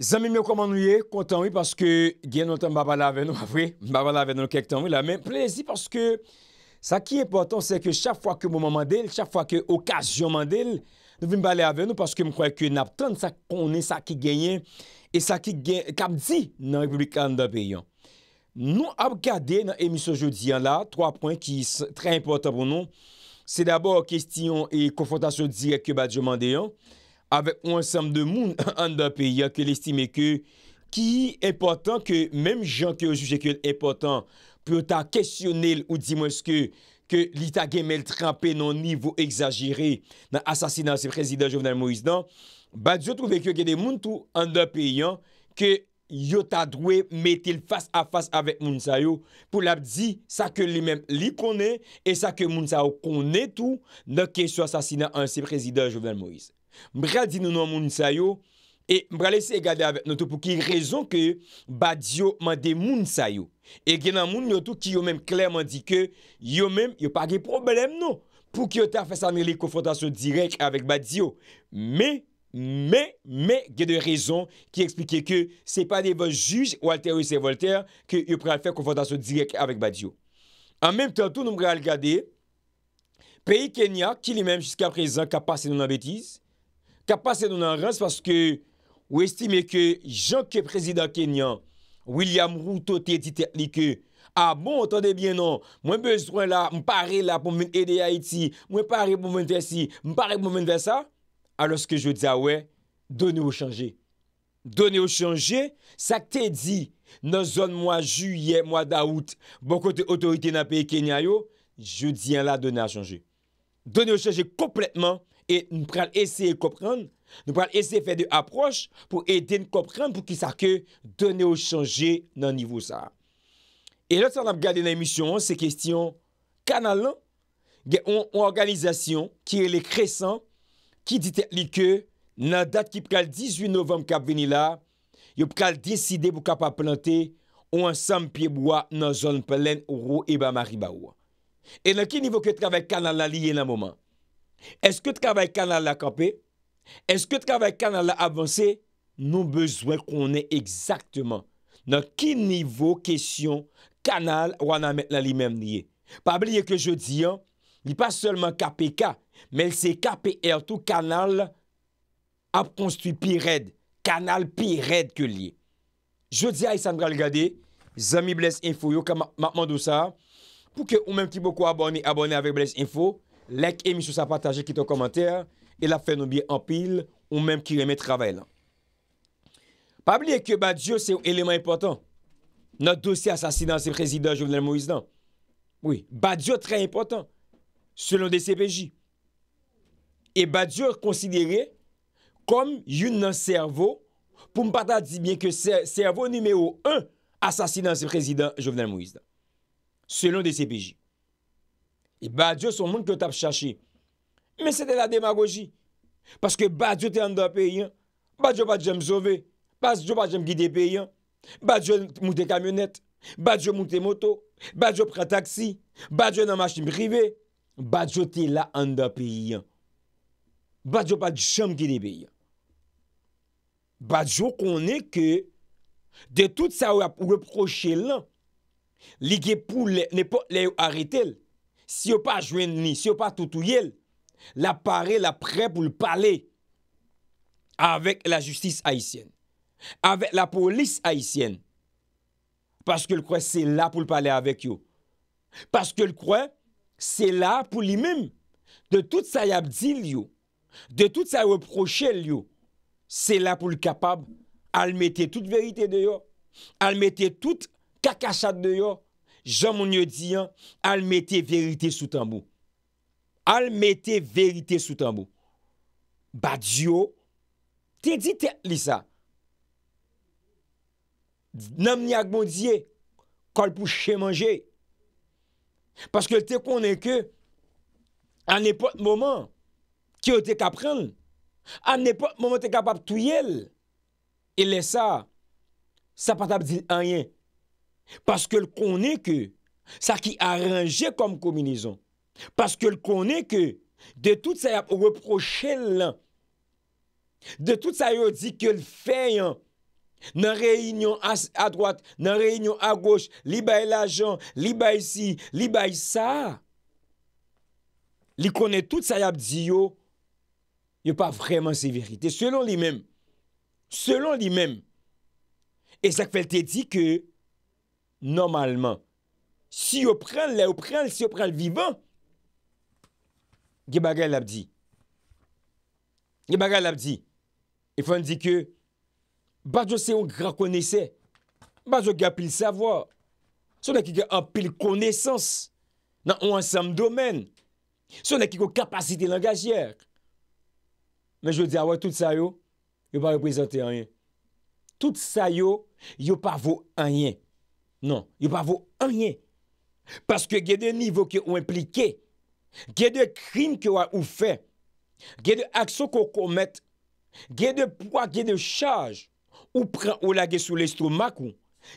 Zanmim yo koman nou ye kontan wè paske gen nou tan babal avè nou apwe, babal avè nou kèk tan wè la men. Plezi paske sa ki important se ke chak fwa ke mouman mandel, chak fwa ke okasyon mandel, nou vim balè avè nou paske m kwaye ke nap tante sa konen sa ki genyen e sa ki genyen kap di nan republikan dapè yon. Nou ap gade nan emisyon joudiyan la, 3 pwen ki tre important pou nou, se dabor kestyon e konfrontasyon direk ke badjou mandeyan, avèk ou ansam de moun an da peyi an ke li estime ke ki e portan ke mèm jan ke ou suje ke yon e portan pou ta kestyonel ou di mwen ske ke li ta gemel trampè nan nivou exagere nan asasinansi prezident Jovenel Moïse nan, ba di yo touve ke yon gen de moun tou an da peyi an ke yo ta dwe metil fas a fas avèk moun sa yo pou la di sa ke li mèm li konè e sa ke moun sa yo konè tou nan kesyo asasinansi prezident Jovenel Moïse. Mbre al di nou nou an moun sa yo E mbre al ese e gade avet nou tou pou ki rezon ke Badiou mande moun sa yo E gen an moun nou tou ki yo menm kler man di ke Yo menm yo pa ge problem nou Pou ki yo ta fesan mi li konfrontasyon direk avet Badiou Me, me, me gen de rezon ki explike ke Se pa de voj juj Walter ou Sevolter Ke yo pre al fesan konfrontasyon direk avet Badiou An menm tou tou nou mbre al gade Peye Kenya ki li menm jiska prezan ka pase nou nan betiz kapase nou nan rance paske ou estime ke jankè prezidant Kenyan William Routo te etite li ke, a ah bon, otande bien non, mwen bezwen la, mwen pare la pou mwen ede Haiti, mwen pare pou mwen vende si, mwen pare pou mwen vende sa, alos ke jwè diya, ah wè, donè ou chanje. Donè ou chanje, sa te di, nan zon mwa juye, mwa daout, bon kote otorite nan peye Kenyanyo, jwè diyan la donè ou chanje. Donè ou chanje kompletman E nou pral eseye kopran, nou pral eseye fè de approche pou edè nou kopran pou ki sa ke donè ou chanje nan nivou sa. E lòt sa nan ap gade nan emisyon an, se kestyon kanal lan, gen an organizasyon ki e le kresan ki dite li ke nan dat ki pral 18 novem kap veni la, yo pral deside pou kap ap plantè ou an sam piye bwa nan zon plèn ou rou e ba mari ba ou. E nan ki nivou ke trawek kanal lan liye nan mouman? Eske te kavay kanal la kapè? Eske te kavay kanal la avansè? Nou bezwen konè eksaktman. Nan ki nivou kesyon kanal wana met nan li menm liye? Pabliye ke jodi an, li pa solman KPK, men se KPR tou kanal ap konstu pi red, kanal pi red ke liye. Jodi an, i san gwa l gade, zami Blesse Info yo, pou ke ou menm ki beko abone abone avè Blesse Info, Lek emi sou sa pataje ki ton komantere e la fe nou bi empil ou menm ki reme travay lan. Pa blie ke badjo se ou eleman impotant, nan dosi asasidansi prezident Jovenel Moïse dan. Non? Oui, badjo tre impotant selon DCPJ. E badjo konsidere kom yun nan servo pou m pata di bie ke servo numeo 1 asasidansi prezident Jovenel Moïse dan. Non? Selon DCPJ. E badjo son moun ki yo tap chache. Men sète la demagogi. Paske badjo te an da peyen. Badjo pa djem zove. Badjo pa djem gide peyen. Badjo moute kamionet. Badjo moute moto. Badjo pre taksi. Badjo nan masin brive. Badjo te la an da peyen. Badjo pa djem gide peyen. Badjo konen ke de tout sa wap ou weproche lan li gen pou lè, ne pou lè ou arete lè. Si yo pa jwen ni, si yo pa toutou yel, la pare la pre pou l'pale avèk la justis haisyen, avèk la polis haisyen. Paske l kwen se la pou l pale avèk yo. Paske l kwen se la pou li menm de tout sa yabdil yo, de tout sa reprochel yo. Se la pou l kapab al mette tout verite de yo, al mette tout kakashat de yo. Jam moun yo diyan, al mette verite sou tambou. Al mette verite sou tambou. Ba diyo, te di te lisa. Nam ni ak moun diye, kol pou che manje. Paske te konen ke, an epot mouman, ki yo te kapren. An epot mouman te kapap touyel. E lisa, sa patap di anyen. Paske l konen ke sa ki aranje kom kominizon. Paske l konen ke de tout sa yap reproche l. De tout sa yap di ke l fey nan reynyon a dwat, nan reynyon a goch, li bay la jan, li bay si, li bay sa. Li konen tout sa yap di yo, yo pa vreman se verite. Selon li men, selon li men, Ezek felte di ke, normalman, si yo pren lè yo pren, si yo pren l vivan, ge bagay l ap di. Ge bagay l ap di. E fwen di ke, bad yo se yo gra konesè, bad yo ge apil savo, son akik yo apil konesans, nan ou ansam domen, son akik yo kapasite langajyer. Men jw di, a wè ah tout sa yo, yo pa reprezante anyen. Tout sa yo, yo pa vò anyen. Non, yo pa vou anye. Paske ge de nivou ke ou implike, ge de krim ke ou a ou fe, ge de akso ko komet, ge de poa, ge de chaj, ou pren ou la ge sou l'estomak ou,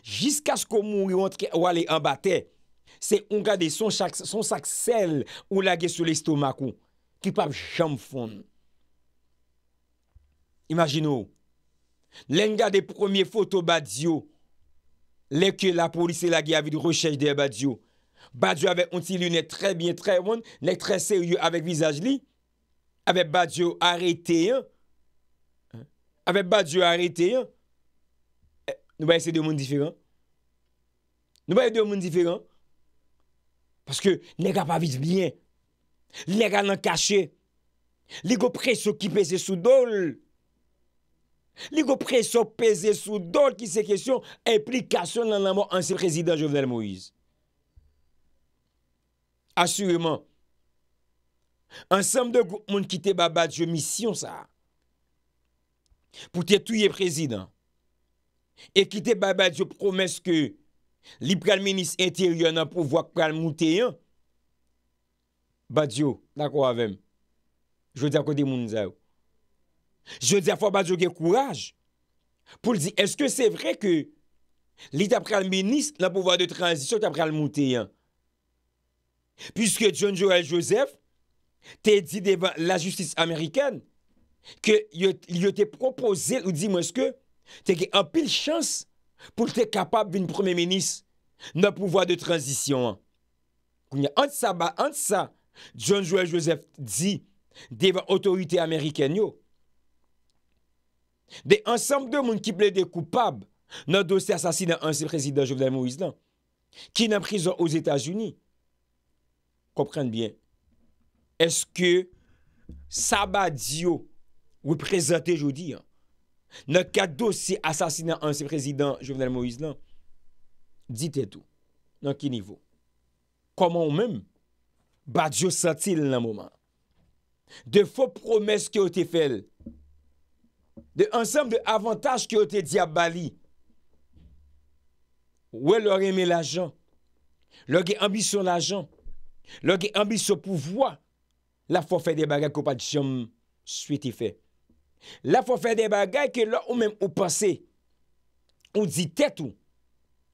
jiska sko moun yon tre ou a le anbate, se on gade son saksel ou la ge sou l'estomak ou, ki pa jom fon. Imaginou, len gade premier fotobad zyo, Lèkè la polisè la gè avè di rechèj dè Badiou. Badiou avè ontilè yonè trè bè, trè wè, nèk trè sè yonè avèk vizaj li. Avè Badiou arète yon. Avè Badiou arète yon. Eh, nou bè yè sè dè ou moun difègan. Nou bè yè dè ou moun difègan. Paske nèk apavit bè. Li nèk anan kache. Li gò pre sò kipè sè sou do lè. Li go presyon peze sou dol ki se kesyon Implikasyon nan naman anse prezident Jovenel Moïse Asurèman Ansem de moun ki te babadjou misyon sa Pou te tuye prezident E ki te babadjou promes ke Li pral menis ente yon an pou vwa pral mouten Badiou, la kwa avèm Jou di akote moun zavou Je di a fwa ba jo gen kouaj pou li di, eske se vre ke li tapre al menis nan pouvoi de transisyon tapre al mouteyen. Piske John Joel Joseph te di devan la justis Ameriken ke yo te propoze ou di mweske te gen an pil chans pou li te kapab vin prome menis nan pouvoi de transisyon. Kounye, an sa ba, an sa John Joel Joseph di devan otorite Ameriken yo De ansam de moun ki ple de koupab, nan dosi asasina ansi prezident Jovenel Moïse lan, ki nan prizon ouz Etats-Unis. Koprenn bien. Eske, sa ba diyo, ou prezente joudi, nan ka dosi asasina ansi prezident Jovenel Moïse lan, dite tou, nan ki nivou. Koman ou men, ba diyo satil nan mouman. De fop promes ki ou te fel, De ansem de avantaj ki ou te diabali. Ou e lor eme la jan. Lor ki ambil son la jan. Lor ki ambil son pouvoi. La fofè de bagay ko pati chanm suite fe. La fofè de bagay ke lor ou mèm ou pase. Ou di tèt ou.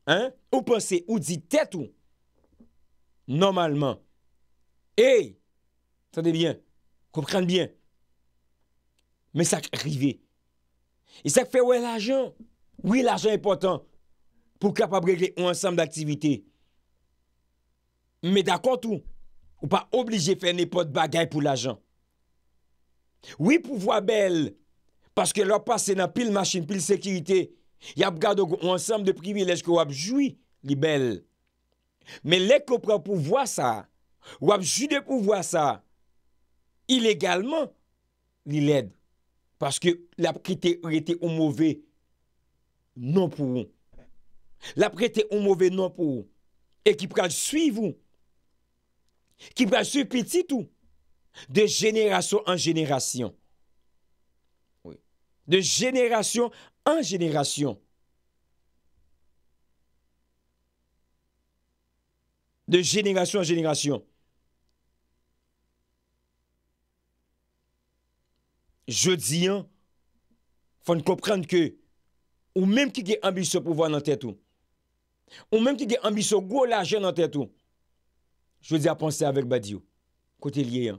Hein? Ou pase ou di tèt ou. Normalman. Hey! Sade bien. Koupran bien. Mè sak rivey. Isèk fè wè l'ajan, wè l'ajan impotant pou kapabreke ou ansam d'aktivite. Mè d'akont ou, ou pa oblije fè nè pot bagay pou l'ajan. Wè pou wè bel, paske lòp pas se nan pil masjin, pil sekirite, yab gado ou ansam de privilej ke wapjoui li bel. Mè lèk ko prèp pou wè sa, wapjoui de pou wè sa, ilègalman li lèd. Parce que la prête est au mauvais nom pour vous. La prête au mauvais nom pour vous. Et qui prend suivre vous. Qui prend suivre petit tout. De génération en génération. De génération en génération. De génération en génération. Je diyan, Fon koprenn ke, Ou menm ki ge ambiso pouvo nan tetou, Ou menm ki ge ambiso go laje nan tetou, Je diyan panse avek badiou, Kote liyeyan,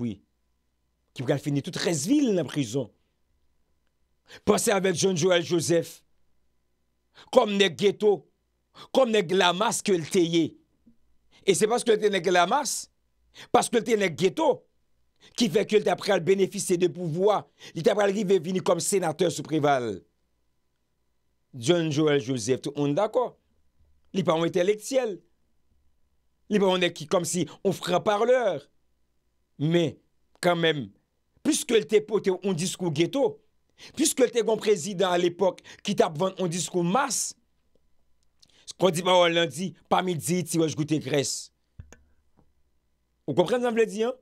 Oui, Ki pou kal fini tout resvil nan prizon, Panse avek John Joel Joseph, Kom nek geto, Kom nek la mas ke lteye, E se paske lte nek la mas, Paske lte nek geto, Ki fek yo l te apre al benefise de pouvoi. Li te apre al rive vini kom senate sou prival. John Joel Joseph te onde dako. Li pa on entelektiyel. Li pa on ek ki kom si on fre par lor. Me, kan men, plus ke l te po te onde disko ghetto, plus ke l te kon prezident al epok ki te ap vande onde disko mas, skon di pa ou al londi, pa midi iti waj goute kres. Ou kompren zan vle di an?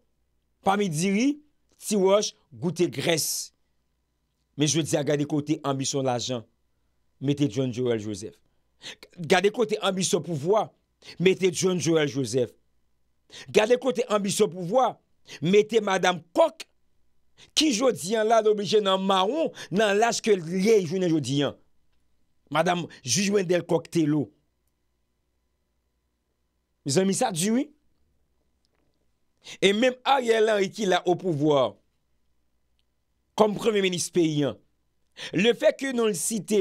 Pa mi diri, ti wosh, goute gres. Men jwè di a gade kote ambiso la jan, mette John Joel Joseph. Gade kote ambiso pouvoi, mette John Joel Joseph. Gade kote ambiso pouvoi, mette Madame Kok. Ki jwè di an la dobi jen nan maron, nan laj ke liye jwè nan jwè di an. Madame, jujwen del Kok te lo. Mi zan mi sa di mi? E mèm a yè lan e ki la ou pouvoar Kompre mè menis peyen Le fè ke non l site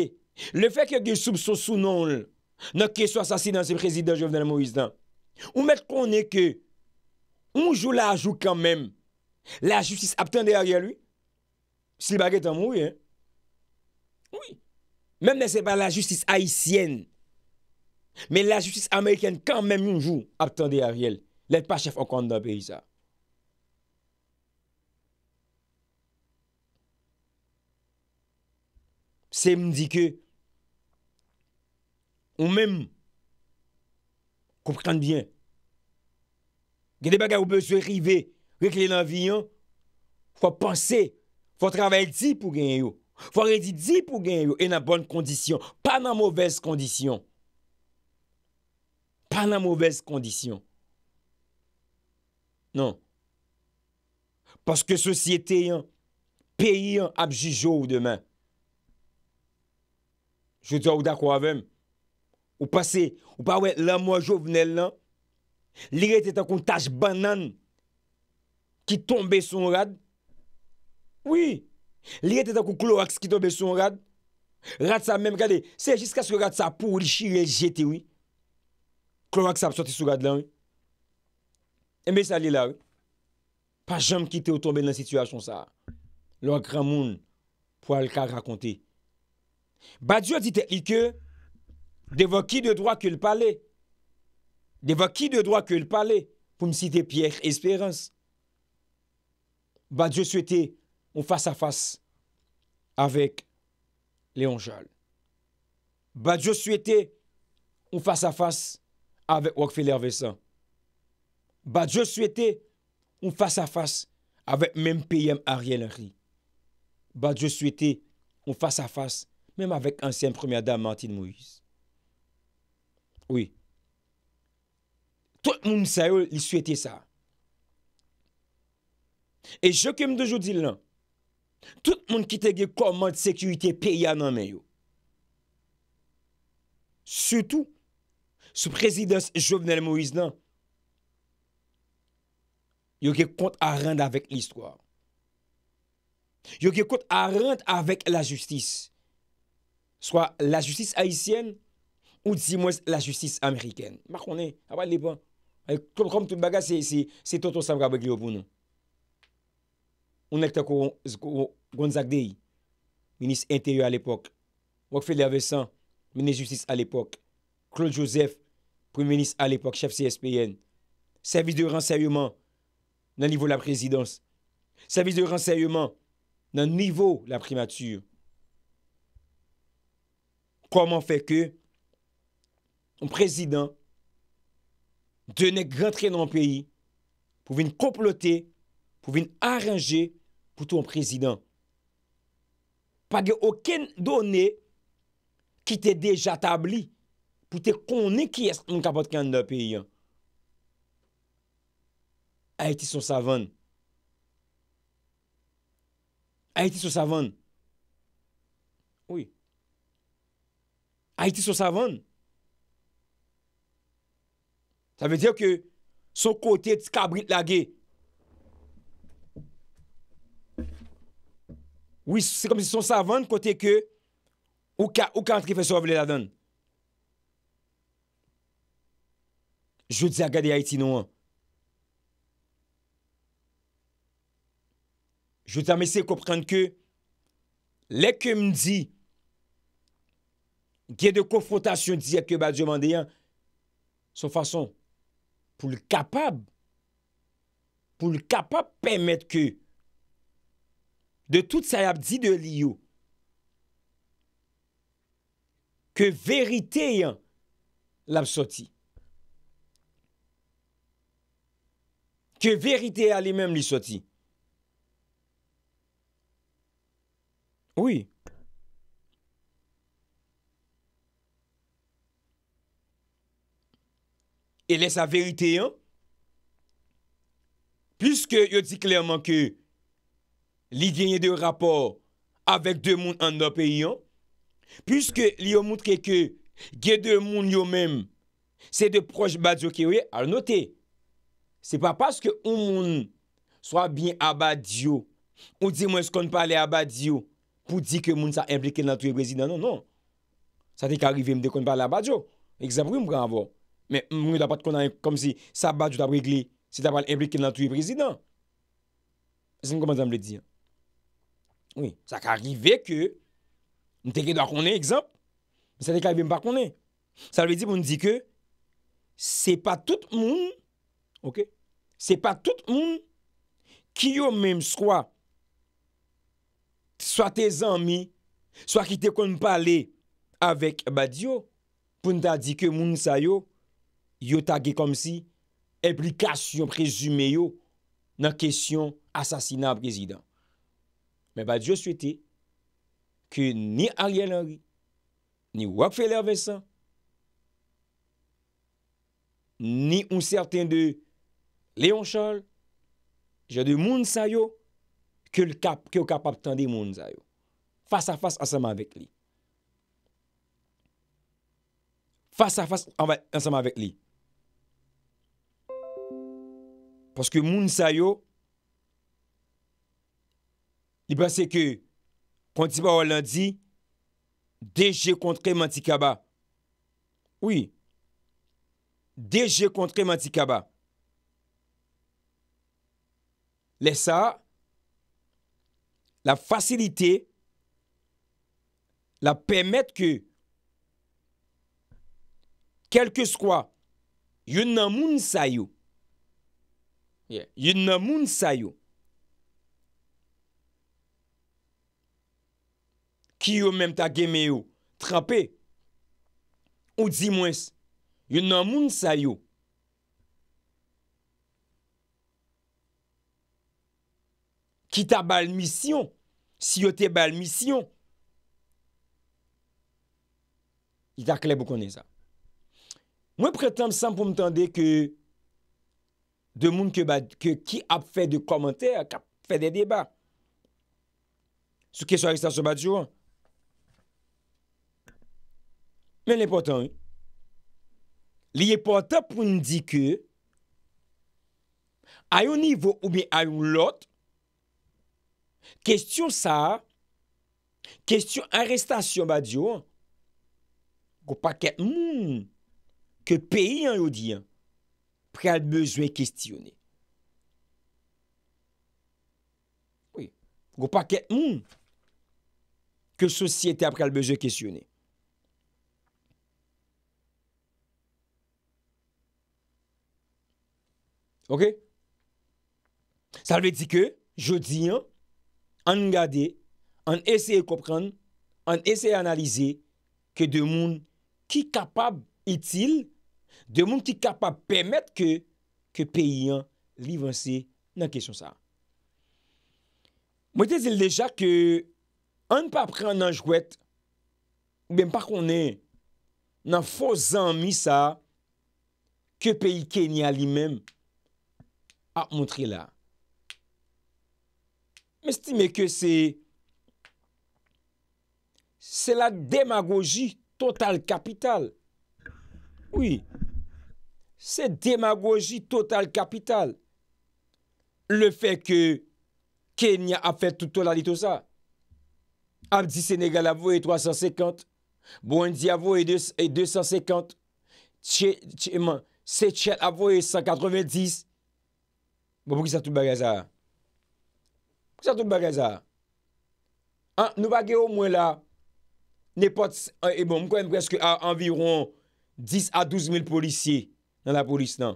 Le fè ke gè soub sou sou non l Non ke sou asasi nan se prezident Jovenel Moïse dan Ou mèm konè ke Unjou la ajou kan mèm La justice ap tende a yè lui Si bagè tan mou yè Mèm ne se pa la justice Haitienne Mèm la justice amerikène kan mèm Unjou ap tende a yè lui Let pa chef akonde da be yisa. Se m di ke, ou men, koupri tan bien, gen de baga ou beswe rive, re kile nan viyon, fwa panse, fwa travay di pou gen yo, fwa re di di pou gen yo, e nan bon kondisyon, pa nan mouvez kondisyon. Pa nan mouvez kondisyon. Nan, paske sosyete yon, peyi yon apji jow ou deman. Jwet yon ou da kwa avèm, ou pase, ou pa wè l'amwa jow venèl nan, li rete tan kon taj banan ki tombe son rad, oui, li rete tan kon klo aks ki tombe son rad, rad sa mèm gade, se jiska sko rad sa pou li shirel jete, oui, klo aks sa ap sote sou rad lan, oui. Eme eh sali la, pa jam kite ou tombe nan situasyon sa. Lo akran moun pou alka rakonte. Ba Djo dite ike, deva ki de dro akil pale, deva ki de dro akil pale pou msite pi ek esperans. Ba Djo swete ou fasa fasa avèk leonjal. Ba Djo swete ou fasa fasa avèk wak filervesan. Ba Djo souwete ou fasa fasa avèk menm P.M. Ariel Henry. Ba Djo souwete ou fasa fasa menm avèk ansyen Premier Dam Martin Moïse. Oui. Tout moun sa yo li souwete sa. E jokim de jodi lan. Tout moun ki tege komand sekurite P.M. ananmen yo. Soutou, sou prezidens Jovenel Moïse nan. Yo ge kont a rend avèk l'histoire. Yo ge kont a rend avèk la justis. Soa la justis Haitienne ou di mwè la justis Amerikèn. Mwa konè, apat li ban. Kom tout baga se toto sa mwèk avèk li obounou. Unèk tako Gonzague Dey, menis intèryo alèpok. Wakfe Lévesan, menis justis alèpok. Claude Joseph, prim menis alèpok, chef CSPN. Servis de renseyouman, nan nivou la prezidans, servis de renseyman, nan nivou la primatur. Kouman fe ke, an prezidans, dwenèk rentren nan peyi, pou ven koplote, pou ven aranje, pou tou an prezidans. Page oken donè, ki te deja tabli, pou te konè ki esk nan kapotkan nan peyi an. Ha iti sou savan. Ha iti sou savan. Ouye. Ha iti sou savan. Sa ve diyo ke sou kote tskabrit lage. Ouye, se kom se sou savan kote ke ou ka antrefe sou avle la dan. Jou diya gade ha iti nou an. Je vous amè sè kòpren kè lè kè m'di gè de kòfotasyon diè kè badjè mandè yon sou fason pou l'kapab pou l'kapab pèmèd kè de tout sa yabdi de liyo kè verite yon l'absoti kè verite yon alè mèm l'issoti E lè sa verite yon Piske yo di klerman ke Li genye de rapor Avèk de moun an nan pe yon Piske li yo moutre ke Gè de moun yo mèm Se de proj Badiou ki wè Ar notè Se pa paske ou moun Swa bin Abadiou Ou di mwen skon pale Abadiou pou di ke moun sa implike nan touye prezident. Non, non. Sa te karive mde kon pa la badjo. Ek zabri m pou kan avon. Men moun yo da pat kon nan, kom si sa badjo tabrig li, si ta pal implike nan touye prezident. Se m kom an zan m le di. Oui, sa karive ke, m teke da konen, ek zan, sa te karive m pa konen. Sa le di moun di ke, se pa tout moun, se pa tout moun, ki yo men m swa, Soa te zanmi, soa ki te kon pale avek, ba diyo, pou n ta di ke moun sa yo, yo tagi kom si eplikasyon prezume yo nan kesyon asasina prezident. Me ba diyo swete ke ni arièl anri, ni wak fe lè avè sa, ni ou certain de leonchol, jè de moun sa yo, Kyo kap ap tande moun zay yo. Fas a fas asama vek li. Fas a fas asama vek li. Paske moun zay yo, li bas se ke, konti pa ou lendi, deje kontre manti kaba. Oui. Deje kontre manti kaba. Le sa, La fasilite, la pemet ke kelke skwa yon nan moun sa yo. Yon nan moun sa yo. Ki yo menm ta gemeyo trape ou di mwes. Yon nan moun sa yo. Ki ta bal misyon. Si yo te bal misyon. I takle pou koneza. Mwen pretenm san pou mtande ke de moun ke ki ap fè de komentèr ki ap fè de deba. Sou kesyon a yon stasyon batjou. Men lè potan. Lè yon potan pou mdi ke ayon nivou ou mi ayon lot Kestyon sa, kestyon arestasyon ba diyon, go pa ket moun ke peyi an yodi an, pre al bezwe kestyon. Oui. Go pa ket moun ke sosyete apre al bezwe kestyon. Ok? Salve di ke, jodi an, An gade, an eseye kopran, an eseye analize ke de moun ki kapab itil, de moun ki kapab pemet ke peyi an livanse nan kesyon sa. Mwen te zile deja ke an pa pran nan jwet, ou bem pa konen nan fosan mi sa, ke peyi Kenya li men ap montre la. Mestime ke se la demagoji total kapital. Oui, se demagoji total kapital. Le fe ke Kenya a fe toutou la li toutou sa. Abdi Senegal avouye 350, Bouendi avouye 250, Tchet avouye 190, Bouendi sa toutou bagaza a. Sato mba geza. An nou bagye ou mwen la, ne pot, e eh, eh, bon, mwen kwen preske anviron 10 a 12 mil polisye nan la polis nan.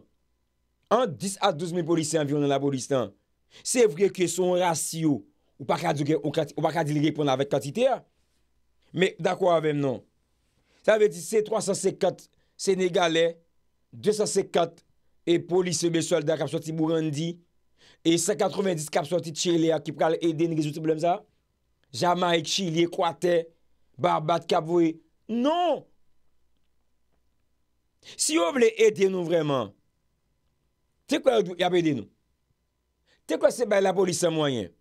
An 10 a 12 mil polisye anviron nan la polis nan. Se vre ke son rasyo ou pa kadi li repon la vek katite ya, me da kwa avem non. Sa ve ti se 354 Senegalè, 254 e polisye me solda kapso Tiburandi E 190 kapswati chile a ki pou kal e de ni gezouti blem za? Jama e chile kwa te, bar bat kabwe? Non! Si yo ble e de nou vreman, te kwa y ap e de nou? Te kwa se bay la polisa mwenyen?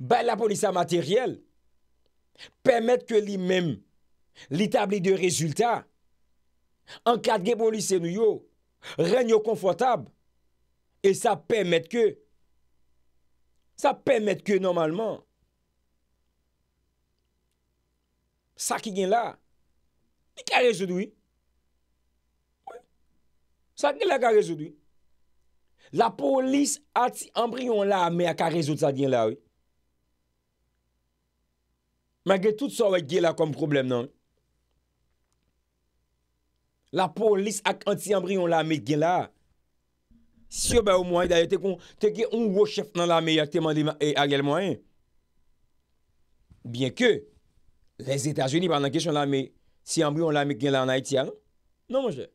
Bay la polisa materyel, pemet ke li men, li tabli de rezultat, an kat ge polise nou yo, renyo konfotab, E sa pèmèd kè. Sa pèmèd kè normalman. Sa ki gen la. Di kè rejou dwi? Sa gen la kè rejou dwi? La polis ati ambryon la mè a kè rejou dwi sa gen la wè. Magè tout sa wè gen la kom problem nan. La polis ati ambryon la mè gen la wè. Si yo bè ou mwenye dè yon teke un wò chèf nan la mè yon teman di agèl mwenye. Bien ke, les Etats-Unis ban nan kesyon la mè, ti an bè yon la mè gen lan anay ti an nou? Non mwenje.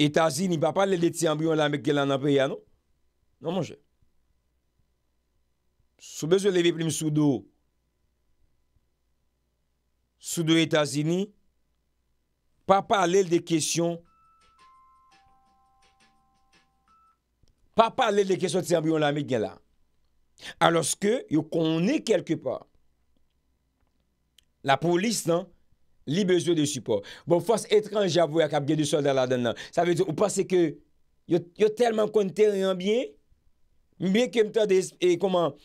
Etats-Unis pa pale lèl de ti an bè yon la mè gen lan an paye an nou? Non, non mwenje. Soubez ou lèl bi plim sou do, sou do Etats-Unis, pa pale lèl de kesyon Pa pale de kesyon ti anbiyon la mi non, bon, gen non. eh la. Aloske, yo konen kelke pa. La polis nan, li bezo de suport. Bon fos etran javou ya kap gen de soldat la den nan. Sa ve di ou pase ke yo telman konter yon biye. Mbiye ke mta de, e koman,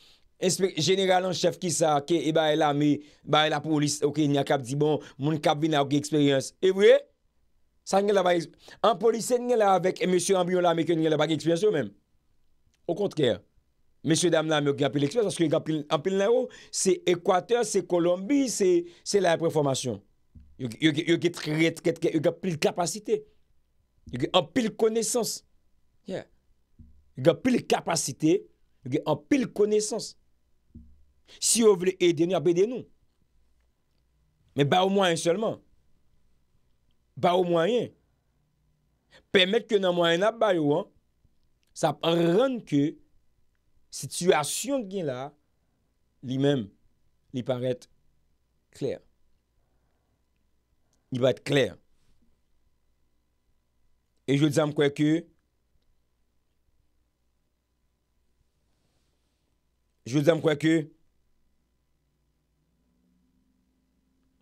Generalan chef ki sa, ke e baye la mi, Baye la polis, ok, ni akap di bon, Moun kap vi nan wak e eksperyans. E wye? Sa nye la va ekspansyon. An polisen nye la vek, e mèsyon ambyon la mekè nye la bag ekspansyon mèm. Ou kont kè. Mèsyon dam la mekè apil ekspansyon, sè ekwater, sè kolombi, sè la preformasyon. Yon kè apil kapasite. Yon kè apil konesans. Yon kè apil kapasite. Yon kè apil konesans. Si yo vle eden nou, apil den nou. Mè ba ou mwen seman. ba ou mwayen. Permet ke nan mwayen ap bay ou an, sa pran ren ke situasyon gen la li men li paret kler. Li va et kler. E jwè diyan mkwe ke jwè diyan mkwe ke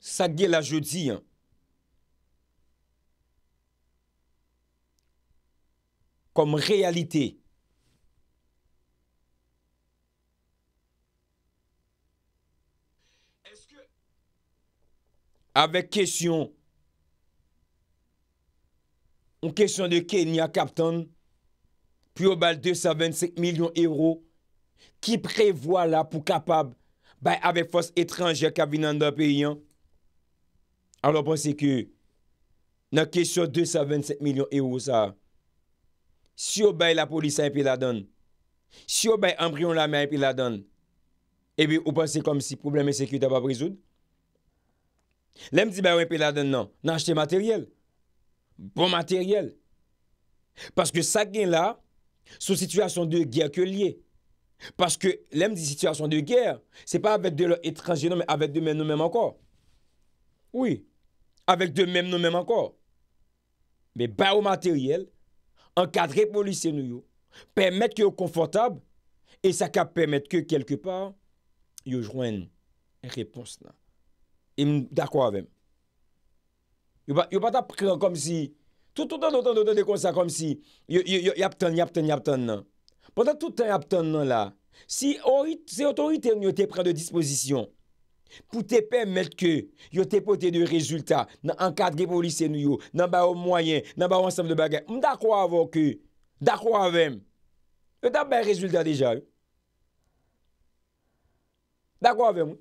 sa gen la jwè diyan kom realite. Est-ce que, avek kesyon, ou kesyon de ken ya kapton, pou yo bal 227 milyon euro, ki prevo la pou kapab, bay avek fos etranje kabinan da peyan, alo pon se ke, nan kesyon 227 milyon euro sa, pou yo bal, Si yo bay la polisa yon pi la don. Si yo bay ambryon la men yon pi la don. Ebi ou pan se kom si probleme seki yon taba prizoun. Lem di bay yon pi la don nan. Nan achete materyel. Bon materyel. Paske sak gen la. Sou situasyon de ger ke liye. Paske lem di situasyon de ger. Se pa avet de lor etranjeno. Avet de men nou men man kor. Ouye. Avet de men nou men man kor. Be bay ou materyel. an kad repolise nou yo, pèmèd ki yo konfortab, e sa ka pèmèd ki yo kelke par, yo jwenn repons nan. E m da kwa avèm. Yo pata prèd kom si, tout an an an an an an an kon sa kom si, yo ap tan, ap tan, ap tan nan. Patan tout an ap tan nan la, si o it, se o to it en yo te pren de disposisyon, pou te pem met ke yo te pote de rezultat nan ankad ge polise nou yo nan ba ou mwayen, nan ba ou ansam de bagay m da kwa avon ke, da kwa aven yo tap ben rezultat deja da kwa aven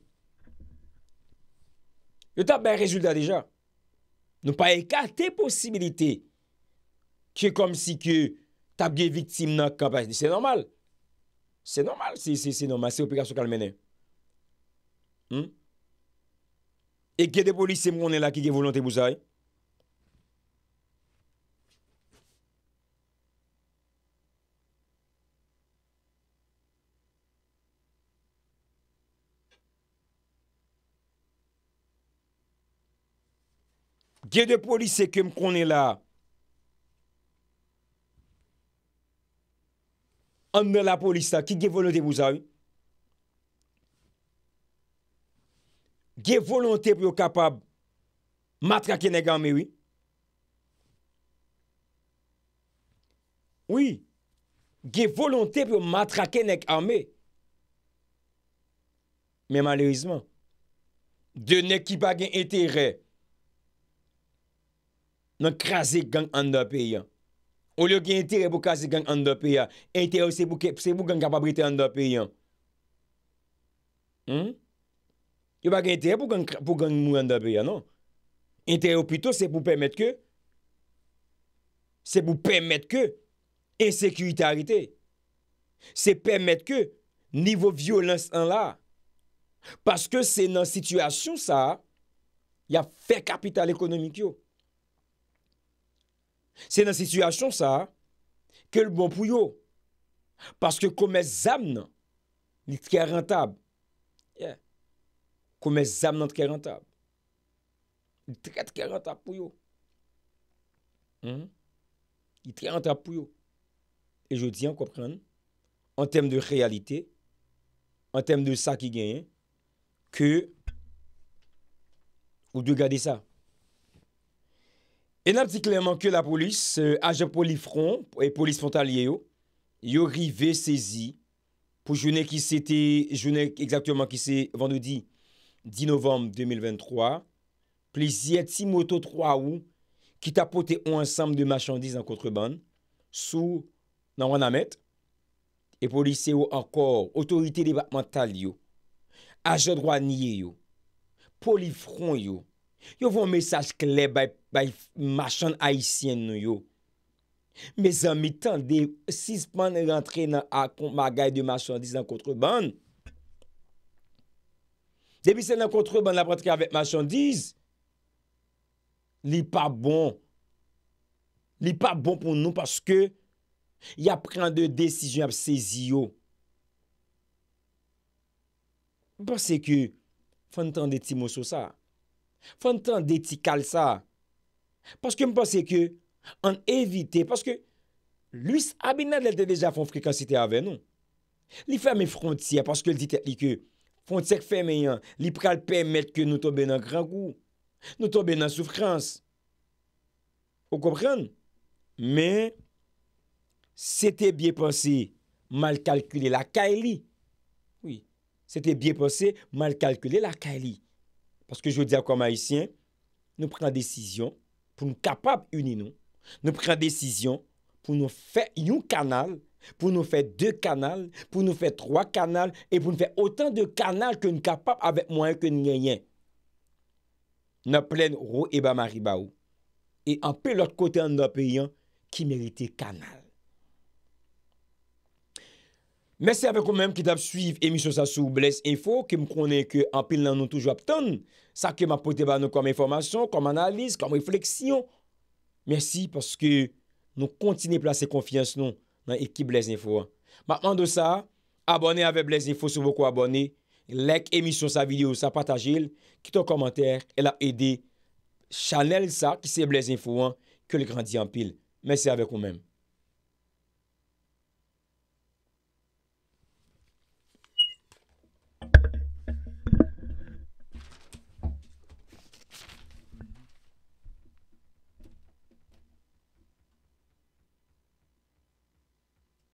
yo tap ben rezultat deja nou pa ekate posibilite ki kom si ke tap ge vitim nan kapas se normal se normal, se normal, se opikasyon kalmenen Hmm? E gye de polis se m konen la ki gye volante pou zay? Eh? Gye de polis se m konen la an de la polis la ki gye volante pou zay? Gye de polis la ki eh? gye volante pou zay? Ge volontè pou yo kapab matrake nek ame, oui? Oui. Ge volontè pou yo matrake nek ame. Men malerizman. De nek ki bagen entere. Non krasi gang andope yan. Ou li yo gen entere pou krasi gang andope yan. Entere se pou gen kapabrite andope yan. Hmm? Yo pa gen intere pou gen nou an dabè ya, non? Intere ou pito, se pou pèmèd ke? Se pou pèmèd ke? Ensekwitarite. Se pèmèd ke? Nivou violens an la. Paske se nan situasyon sa, ya fè kapital ekonomik yo. Se nan situasyon sa, ke l bon pou yo. Paske komè zam nan, ni fè rentab. Kou mè zam nan tkè rentab. Y tkè rentab pou yo. Y hmm? tkè rentab pou yo. E jò di an kòpren. An tem de kè alite. An tem de sa ki gen. Kè. Ou dè gade sa. E nan di kè la polis. A jè polifron. E polis fonta liye yo. Yo rive sezi. Pou jounè ki se te. Jounè ekzaktouman ki se vandoudi. 10 novembe 2023, plis yeti moto 3 ou, ki tapote ou ansam de machandise an kontreban, sou nan wan amet, e polise ou ankor, otorite debatmantal yo, aje dwa nye yo, polifron yo, yo voun mesaj kleb bay machan aisyen nou yo, me zan mi tan de, si zpan rentre nan akon magay de machandise an kontreban yo, Demi se nan kontro ban la brotke avet manchandiz, li pa bon. Li pa bon pou nou paske ya pren de desijon ap sezi yo. Mpase ke fante an de ti moso sa. Fante an de ti kal sa. Paske mpase ke an evite, paske luis abinad lete deja fon frekansite aven nou. Li fame frontia paske lite li ke Fonte sek fèmè yon, li pral pèm mèt ke nou tobe nan gran kou, nou tobe nan soufrans. Ou kopren? Men, sete bie posè, mal kalkule la kèli. Oui, sete bie posè, mal kalkule la kèli. Paske jwè di akwa maïsyen, nou prena desisyon pou nou kapap yon inon. Nou prena desisyon pou nou fè yon kanal. pou nou fè dè kanal, pou nou fè troa kanal, et pou nou fè otan dè kanal ke nou kapap avèk mwen ke nou yè yè. Nou plèn rou e ba mari ba ou. Et anpè lòt kote an nou apè yon ki merite kanal. Mèsi avèk ou mèm ki dè ap suiv emisyon sa sou Blesse Info, ke mpronè ke anpè lè nan nou toujou ap ton, sa ke m apote ba nou kom informasyon, kom analise, kom refleksyon. Mèsi paske nou kontine plase konfians nou nan ekip Blaise Nifouan. Ma an do sa, abone ave Blaise Nifouan sou voko abone, lek emisyon sa video sa patajil, kiton komantèr el a edi chanel sa ki se Blaise Nifouan ke le grandi an pil. Mè se ave kou mèm.